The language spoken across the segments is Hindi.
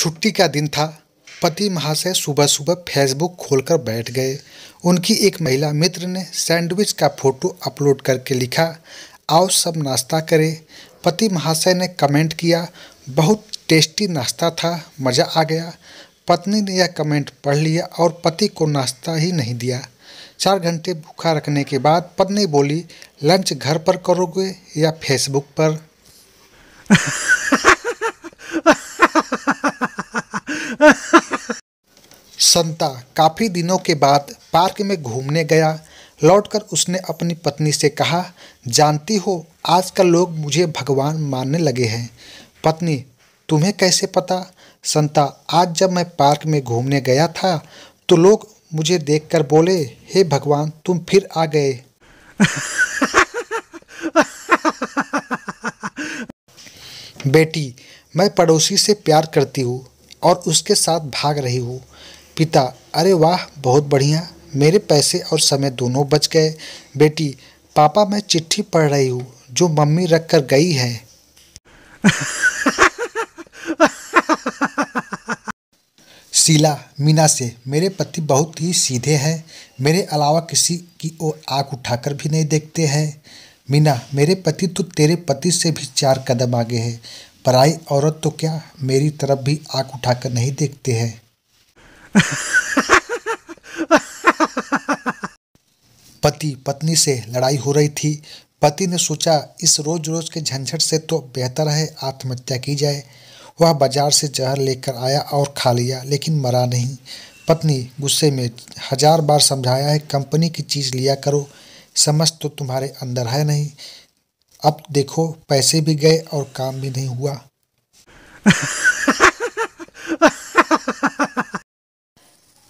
छुट्टी का दिन था पति महाशय सुबह सुबह फेसबुक खोलकर बैठ गए उनकी एक महिला मित्र ने सैंडविच का फोटो अपलोड करके लिखा आओ सब नाश्ता करें पति महाशय ने कमेंट किया बहुत टेस्टी नाश्ता था मज़ा आ गया पत्नी ने यह कमेंट पढ़ लिया और पति को नाश्ता ही नहीं दिया चार घंटे भूखा रखने के बाद पत्नी बोली लंच घर पर करोगे या फेसबुक पर संता काफ़ी दिनों के बाद पार्क में घूमने गया लौटकर उसने अपनी पत्नी से कहा जानती हो आजकल लोग मुझे भगवान मानने लगे हैं पत्नी तुम्हें कैसे पता संता आज जब मैं पार्क में घूमने गया था तो लोग मुझे देखकर बोले हे भगवान तुम फिर आ गए बेटी मैं पड़ोसी से प्यार करती हूँ और उसके साथ भाग रही हूँ पिता अरे वाह बहुत बढ़िया मेरे पैसे और समय दोनों बच गए बेटी पापा मैं चिट्ठी पढ़ रही हूँ जो मम्मी रख कर गई है शीला मीना से मेरे पति बहुत ही सीधे हैं मेरे अलावा किसी की ओर आग उठाकर भी नहीं देखते हैं मीना मेरे पति तो तेरे पति से भी चार कदम आगे हैं पराई औरत तो क्या मेरी तरफ भी आंख उठाकर नहीं देखते हैं पति पत्नी से लड़ाई हो रही थी पति ने सोचा इस रोज रोज के झंझट से तो बेहतर है आत्महत्या की जाए वह बाजार से जहर लेकर आया और खा लिया लेकिन मरा नहीं पत्नी गुस्से में हजार बार समझाया है कंपनी की चीज़ लिया करो समझ तो तुम्हारे अंदर है नहीं अब देखो पैसे भी गए और काम भी नहीं हुआ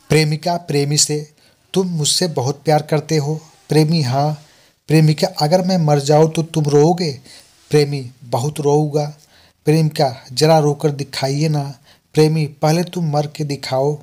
प्रेमिका प्रेमी से तुम मुझसे बहुत प्यार करते हो प्रेमी हाँ प्रेमिका अगर मैं मर जाऊँ तो तुम रोओगे प्रेमी बहुत रोऊगा प्रेमिका जरा रोकर दिखाइए ना प्रेमी पहले तुम मर के दिखाओ